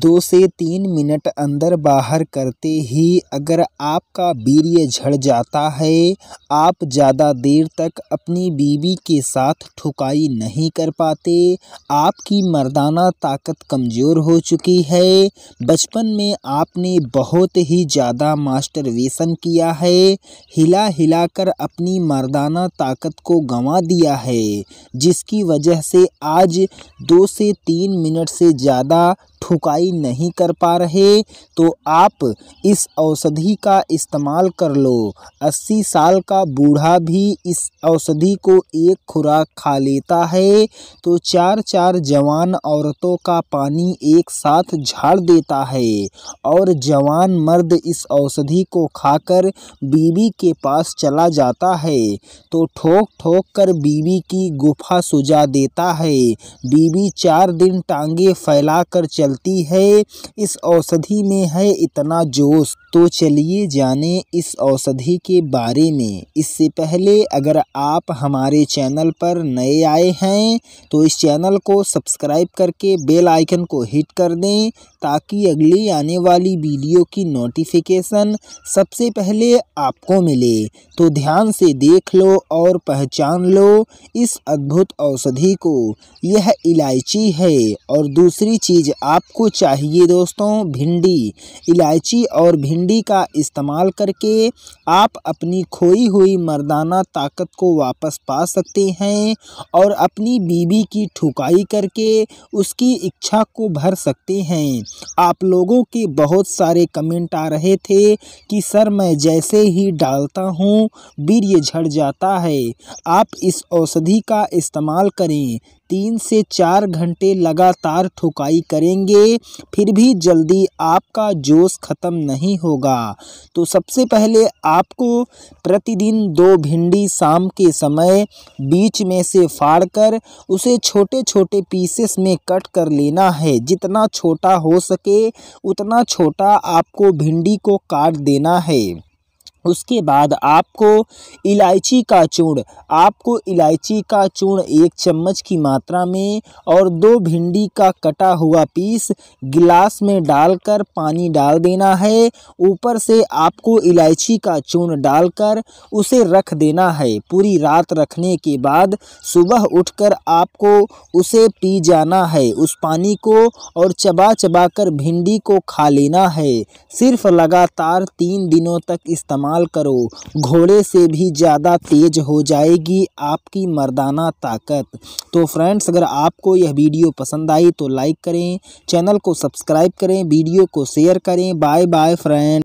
दो से तीन मिनट अंदर बाहर करते ही अगर आपका वीर्य झड़ जाता है आप ज़्यादा देर तक अपनी बीवी के साथ ठुकाई नहीं कर पाते आपकी मर्दाना ताकत कमज़ोर हो चुकी है बचपन में आपने बहुत ही ज़्यादा मास्टर व्यसन किया है हिला हिला कर अपनी मर्दाना ताकत को गंवा दिया है जिसकी वजह से आज दो से तीन मिनट से ज़्यादा ठुकाई सफाई नहीं कर पा रहे तो आप इस औषधि का इस्तेमाल कर लो 80 साल का बूढ़ा भी इस औषधि को एक खुराक खा लेता है तो चार चार जवान औरतों का पानी एक साथ झाड़ देता है और जवान मर्द इस औषधि को खाकर बीवी के पास चला जाता है तो ठोक ठोक कर बीवी की गुफा सुझा देता है बीवी चार दिन टांगे फैलाकर चलती है इस औषधि में है इतना जोश तो चलिए जाने इस औषधि के बारे में इससे पहले अगर आप हमारे चैनल पर नए आए हैं तो इस चैनल को सब्सक्राइब करके बेल आइकन को हिट कर दें ताकि अगली आने वाली वीडियो की नोटिफिकेशन सबसे पहले आपको मिले तो ध्यान से देख लो और पहचान लो इस अद्भुत औषधि को यह इलायची है और दूसरी चीज़ आपको चाहिए दोस्तों भिंडी इलायची और भिंडी का इस्तेमाल करके आप अपनी खोई हुई मर्दाना ताकत को वापस पा सकते हैं और अपनी बीवी की ठुकाई करके उसकी इच्छा को भर सकते हैं आप लोगों के बहुत सारे कमेंट आ रहे थे कि सर मैं जैसे ही डालता हूँ वीर्य झड़ जाता है आप इस औषधि का इस्तेमाल करें तीन से चार घंटे लगातार ठुकाई करेंगे फिर भी जल्दी आपका जोश ख़त्म नहीं होगा तो सबसे पहले आपको प्रतिदिन दो भिंडी शाम के समय बीच में से फाड़कर उसे छोटे छोटे पीसेस में कट कर लेना है जितना छोटा हो सके उतना छोटा आपको भिंडी को काट देना है उसके बाद आपको इलायची का चूर्ण आपको इलायची का चूर्ण एक चम्मच की मात्रा में और दो भिंडी का कटा हुआ पीस गिलास में डालकर पानी डाल देना है ऊपर से आपको इलायची का चूर्ण डालकर उसे रख देना है पूरी रात रखने के बाद सुबह उठकर आपको उसे पी जाना है उस पानी को और चबा चबा कर भिंडी को खा लेना है सिर्फ लगातार तीन दिनों तक इस्तेमाल इस्तेमाल करो घोड़े से भी ज़्यादा तेज़ हो जाएगी आपकी मर्दाना ताकत तो फ्रेंड्स अगर आपको यह वीडियो पसंद आई तो लाइक करें चैनल को सब्सक्राइब करें वीडियो को शेयर करें बाय बाय फ्रेंड